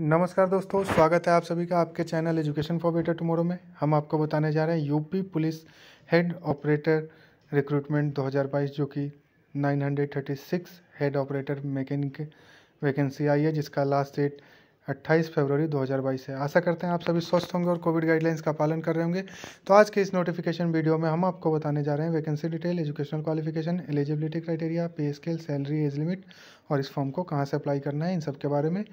नमस्कार दोस्तों स्वागत है आप सभी का आपके channel education for better tomorrow में हम आपको बताने जा रहे हैं UP police head operator recruitment 2022 जो कि 936 हेड ऑपरेटर मैकेनिक वैकेंसी आई है जिसका लास्ट डेट 28 फरवरी 2022 है आशा करते हैं आप सभी स्वस्थ होंगे और कोविड गाइडलाइंस का पालन कर रहे होंगे तो आज के इस नोटिफिकेशन वीडियो में हम आपको बताने जा रहे हैं vacancy detail educational qualification eligibility criteria pay scale salary age limit और इस फॉर्म को कहाँ से अप्लाई करना है इन सब के बारे में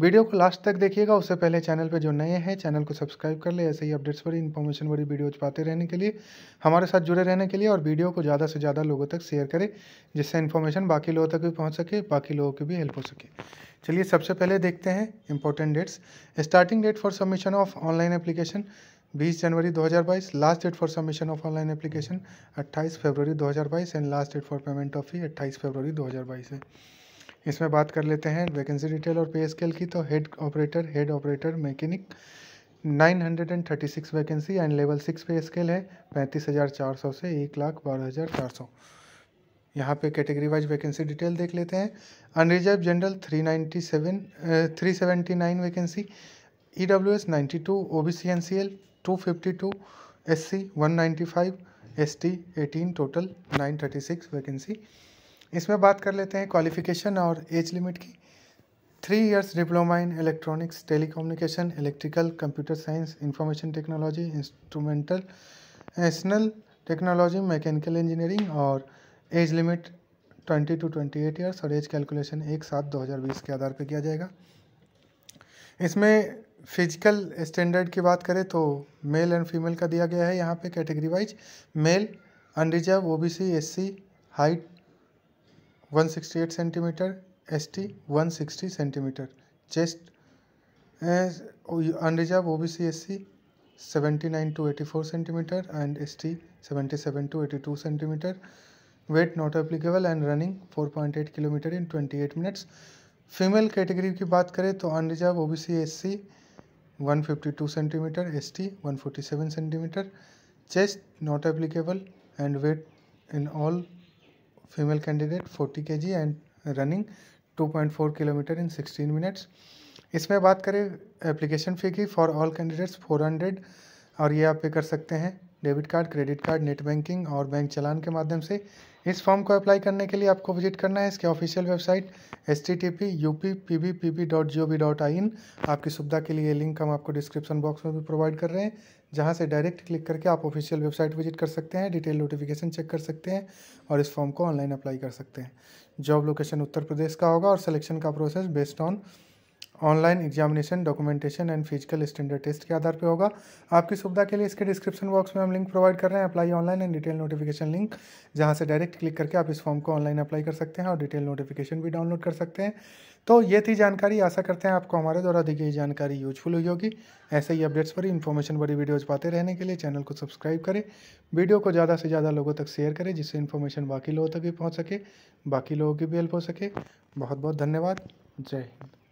वीडियो को लास्ट तक देखिएगा उससे पहले चैनल पे जो नए हैं चैनल को सब्सक्राइब कर ले ऐसे ही अपडेट्स भरी इन्फॉर्मेशन भरी वीडियोज पाते रहने के लिए हमारे साथ जुड़े रहने के लिए और वीडियो को ज़्यादा से ज़्यादा लोगों तक शेयर करें जिससे इन्फॉर्मेशन बाकी लोगों तक भी पहुँच सके बाकी लोगों की भी हेल्प हो सके चलिए सबसे पहले देखते हैं important dates starting date for submission of online application 20 जनवरी 2022 last date for submission of online application 28 फरवरी 2022 and last date for payment of ही 28 फरवरी 2022 है इसमें बात कर लेते हैं वैकेंसी डिटेल और पे स्केल की तो head operator head operator mechanic 936 vacancy and level six pay scale है पैंतीस हज़ार चार सौ से एक लाख बारह हज़ार चार सौ यहाँ पर कैटेगरी वाइज वैकेंसी डिटेल देख लेते हैं unreserved general three ninety seven three seventy nine vacancy E W S ninety two O B C N C L two fifty two S C one ninety five S T eighteen total nine thirty six vacancy इसमें बात कर लेते हैं qualification और age limit की three years diploma in electronics telecommunication electrical computer science information technology instrumental एसनल technology mechanical engineering और age limit twenty two twenty eight years और एज कैलकुलेशन एक सात दो हज़ार बीस के आधार पर किया जाएगा इसमें फिजिकल स्टैंडर्ड की बात करें तो मेल एंड फीमेल का दिया गया है यहाँ पे category wise male unreserved O B C S C height one sixty eight centimetre S T one sixty centimetre chest unreserved O B C S C seventy nine to eighty four centimetre and S T seventy seven to eighty two centimetre weight not applicable and running four point eight kilometre in twenty eight minutes female category की बात करें तो unreserved O B C S C one fifty two centimetre S T one forty seven centimetre chest not applicable and weight in all female candidate 40 kg and running 2.4 kilometre in 16 minutes इसमें बात करें application fee की for all candidates 400 और ये आप पे कर सकते हैं debit card credit card net banking और बैंक चलान के माध्यम से इस फॉर्म को अप्लाई करने के लिए आपको विजिट करना है इसके official website S T T P U P P B P B dot G O V dot I in आपकी सुविधा के लिए लिंक हम आपको डिस्क्रिप्शन बॉक्स में भी प्रोवाइड कर रहे हैं जहां से डायरेक्ट क्लिक करके आप ऑफिशियल वेबसाइट विजिट कर सकते हैं डिटेल नोटिफिकेशन चेक कर सकते हैं और इस फॉर्म को ऑनलाइन अप्लाई कर सकते हैं जॉब लोकेशन उत्तर प्रदेश का होगा और सिलेक्शन का process based on online examination documentation and physical standard test के आधार पर होगा आपकी सुविधा के लिए इसके डिस्क्रिप्शन बॉक्स में हम लिंक प्रोवाइड कर रहे हैं apply online and detail notification link जहां से डायरेक्ट क्लिक करके आप इस फॉर्म को ऑनलाइन अप्लाई कर सकते हैं और डिटेल नोटिफिकेशन भी डाउनलोड कर सकते हैं तो ये थी जानकारी आशा करते हैं आपको हमारे द्वारा दी गई जानकारी यूजफुल हुई होगी ऐसे ही अपडेट्स पर इन्फॉर्मेशन बड़ी वीडियोज पाते रहने के लिए चैनल को सब्सक्राइब करें वीडियो को ज़्यादा से ज़्यादा लोगों तक शेयर करें जिससे इन्फॉर्मेशन बाकी लोगों तक भी पहुँच सके बाकी लोगों की भी हेल्प हो सके बहुत बहुत धन्यवाद जय हिंद